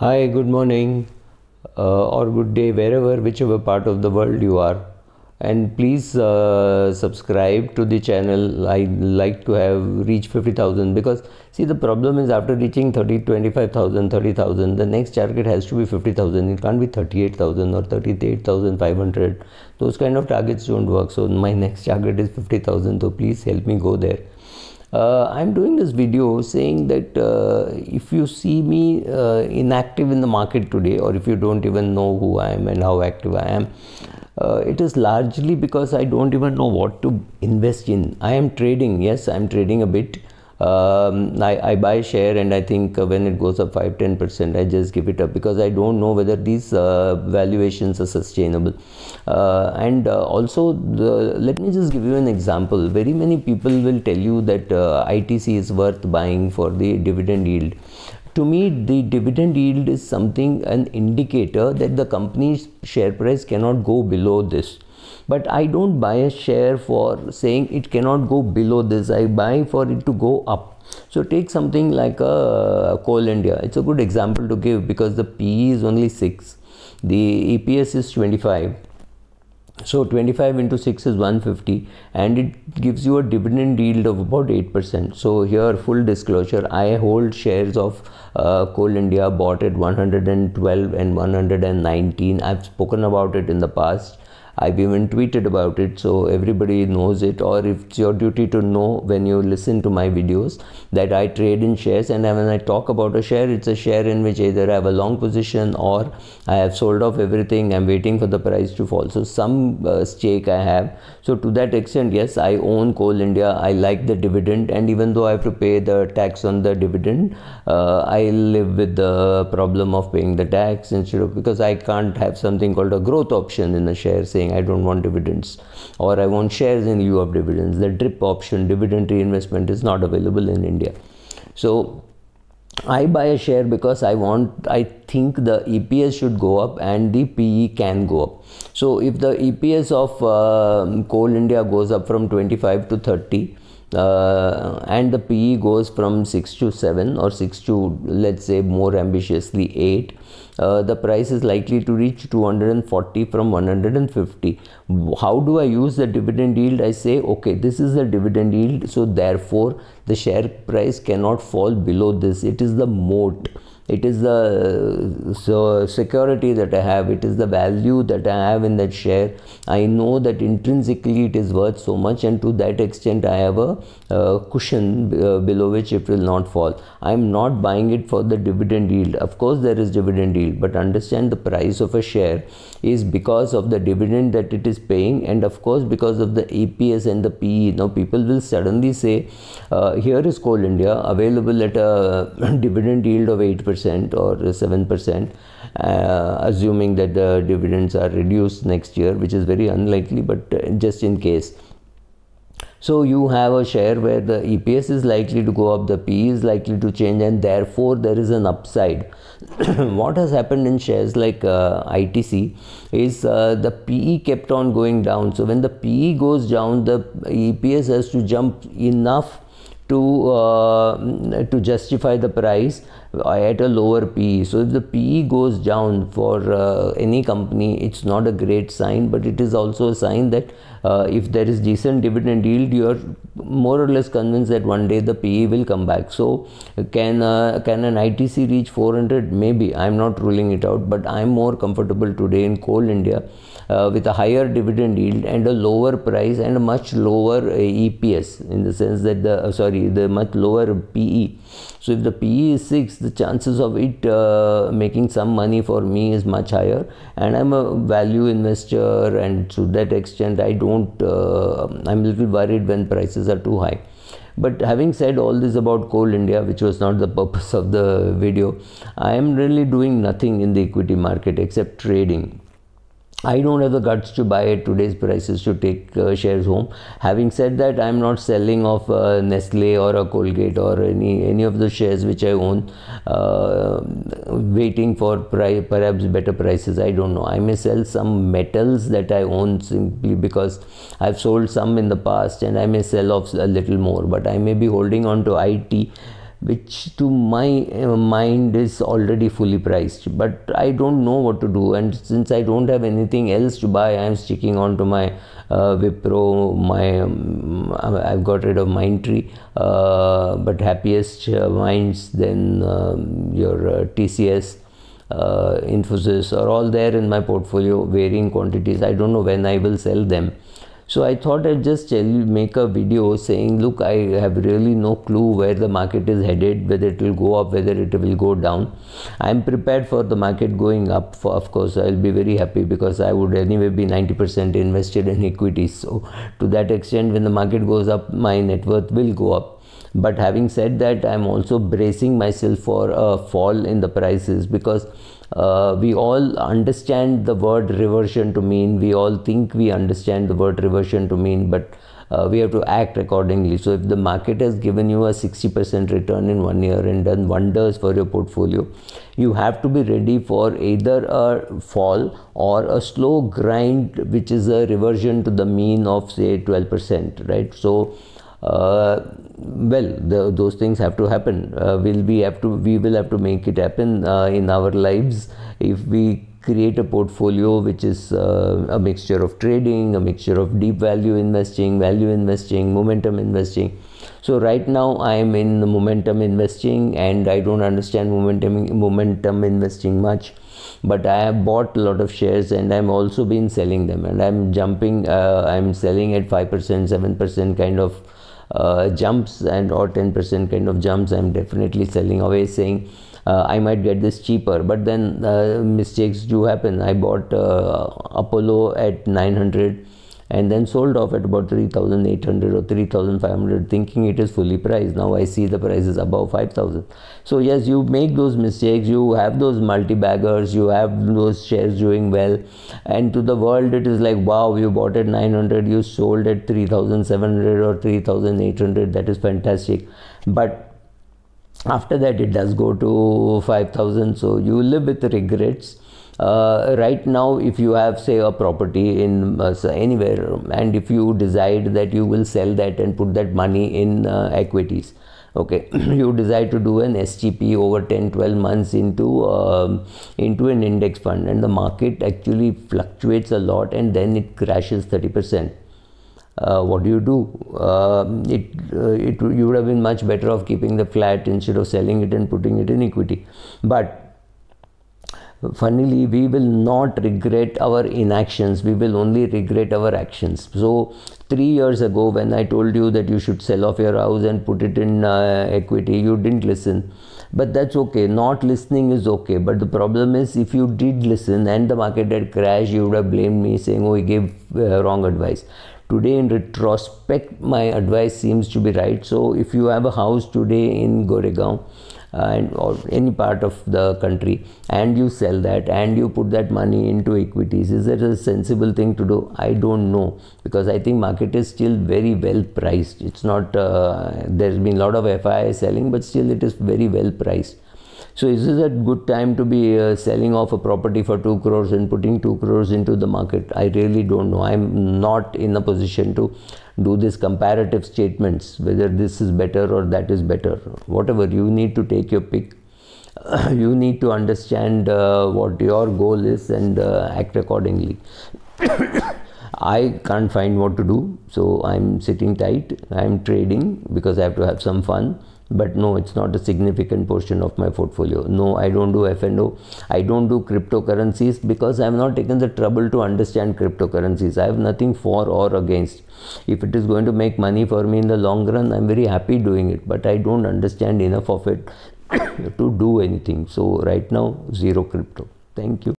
Hi, good morning uh, or good day, wherever, whichever part of the world you are. And please uh, subscribe to the channel. I like to have reach 50,000 because see, the problem is after reaching 30, 25,000, 30,000, the next target has to be 50,000. It can't be 38,000 or 38,500. Those kind of targets don't work. So, my next target is 50,000. So, please help me go there uh, I'm doing this video saying that uh, if you see me uh, inactive in the market today or if you don't even know who I am and how active I am uh, it is largely because I don't even know what to invest in I am trading yes I'm trading a bit um, I, I buy share and I think uh, when it goes up 5 10%, I just give it up because I don't know whether these uh, valuations are sustainable. Uh, and uh, also, the, let me just give you an example. Very many people will tell you that uh, ITC is worth buying for the dividend yield to me the dividend yield is something an indicator that the company's share price cannot go below this but i don't buy a share for saying it cannot go below this i buy for it to go up so take something like a uh, coal india it's a good example to give because the pe is only 6 the eps is 25 so 25 into 6 is 150 and it gives you a dividend yield of about 8%. So here full disclosure, I hold shares of uh, Coal India bought at 112 and 119. I've spoken about it in the past I've even tweeted about it, so everybody knows it. Or it's your duty to know when you listen to my videos that I trade in shares, and when I talk about a share, it's a share in which either I have a long position or I have sold off everything. I'm waiting for the price to fall. So some uh, stake I have. So to that extent, yes, I own Coal India. I like the dividend, and even though I have to pay the tax on the dividend, uh, I live with the problem of paying the tax instead of because I can't have something called a growth option in a share saying saying I don't want dividends or I want shares in lieu of dividends. The DRIP option, dividend reinvestment, is not available in India. So I buy a share because I want, I think the EPS should go up and the PE can go up. So if the EPS of uh, Coal India goes up from 25 to 30, uh, and the PE goes from 6 to 7 or 6 to let's say more ambitiously 8 uh, the price is likely to reach 240 from 150 how do i use the dividend yield i say okay this is the dividend yield so therefore the share price cannot fall below this it is the moat it is the so security that I have, it is the value that I have in that share. I know that intrinsically it is worth so much, and to that extent, I have a cushion uh, below which it will not fall. I am not buying it for the dividend yield. Of course, there is dividend yield, but understand the price of a share is because of the dividend that it is paying, and of course, because of the EPS and the PE. Now, people will suddenly say, uh, Here is Coal India available at a dividend yield of 8% percent or 7%, uh, assuming that the dividends are reduced next year, which is very unlikely, but uh, just in case. So you have a share where the EPS is likely to go up, the PE is likely to change, and therefore there is an upside. what has happened in shares like uh, ITC is uh, the PE kept on going down. So when the PE goes down, the EPS has to jump enough to uh, to justify the price at a lower PE. So if the PE goes down for uh, any company, it's not a great sign, but it is also a sign that uh, if there is decent dividend yield, you are more or less convinced that one day the PE will come back. So can uh, can an ITC reach 400? Maybe I'm not ruling it out, but I'm more comfortable today in coal India uh, with a higher dividend yield and a lower price and a much lower uh, EPS in the sense that the uh, sorry the much lower PE. So if the PE is six the chances of it uh, making some money for me is much higher and i'm a value investor and to that extent i don't uh, i'm a little worried when prices are too high but having said all this about coal india which was not the purpose of the video i am really doing nothing in the equity market except trading I don't have the guts to buy at today's prices to take uh, shares home. Having said that, I'm not selling off uh, Nestle or a Colgate or any any of the shares which I own, uh, waiting for pri- perhaps better prices. I don't know. I may sell some metals that I own simply because I've sold some in the past, and I may sell off a little more. But I may be holding on to IT which to my eh, mind is already fully priced but i don't know what to do and since i don't have anything else to buy i'm sticking on to my uh, wipro my um, i've got rid of mindtree uh, but happiest uh, minds then um, your uh, tcs uh, infosys are all there in my portfolio varying quantities i don't know when i will sell them so I thought I'd just tell, make a video saying, look, I have really no clue where the market is headed, whether it will go up, whether it will go down. I'm prepared for the market going up. For, of course, I'll be very happy because I would anyway be 90% invested in equities. So to that extent, when the market goes up, my net worth will go up but having said that i'm also bracing myself for a fall in the prices because uh, we all understand the word reversion to mean, we all think we understand the word reversion to mean, but uh, we have to act accordingly. So, if the market has given you a 60% return in one year and done wonders for your portfolio, you have to be ready for either a fall or a slow grind, which is a reversion to the mean of say 12%, right? So, uh, well the, those things have to happen uh, will we have to we will have to make it happen uh, in our lives if we create a portfolio which is uh, a mixture of trading, a mixture of deep value investing, value investing, momentum investing. So right now I am in momentum investing and I don't understand momentum momentum investing much, but I have bought a lot of shares and I'm also been selling them and I'm jumping. Uh, I'm selling at five percent, seven percent kind of uh, jumps and or 10% kind of jumps i'm definitely selling away saying uh, I might get this cheaper. But then uh, mistakes do happen. I bought uh, Apollo at 900 and then sold off at about 3800 or 3500 thinking it is fully priced now i see the price is above 5000 so yes you make those mistakes you have those multi baggers you have those shares doing well and to the world it is like wow you bought at 900 you sold at 3700 or 3800 that is fantastic but after that it does go to 5000 so you live with regrets uh, right now if you have say a property in uh, anywhere and if you decide that you will sell that and put that money in uh, equities okay you decide to do an sgp over 10 12 months into um, into an index fund and the market actually fluctuates a lot and then it crashes 30% uh, what do you do? Uh, it, uh, it you would have been much better off keeping the flat instead of selling it and putting it in equity. But funnily we will not regret our inactions we will only regret our actions so 3 years ago when i told you that you should sell off your house and put it in uh, equity you didn't listen but that's okay not listening is okay but the problem is if you did listen and the market had crashed you would have blamed me saying oh he gave uh, wrong advice today in retrospect my advice seems to be right so if you have a house today in goregaon uh, and or any part of the country and you sell that and you put that money into equities is that a sensible thing to do i don't know because i think market is still very well priced it's not uh, there's been a lot of FI selling but still it is very well priced so is this a good time to be uh, selling off a property for 2 crores and putting 2 crores into the market? I really don't know. I'm not in a position to do these comparative statements, whether this is better or that is better. Whatever, you need to take your pick. you need to understand uh, what your goal is and uh, act accordingly. I can't find what to do, so I'm sitting tight. I'm trading because I have to have some fun but no it's not a significant portion of my portfolio no i don't do fno i don't do cryptocurrencies because i have not taken the trouble to understand cryptocurrencies i have nothing for or against if it is going to make money for me in the long run i'm very happy doing it but i don't understand enough of it to do anything so right now zero crypto thank you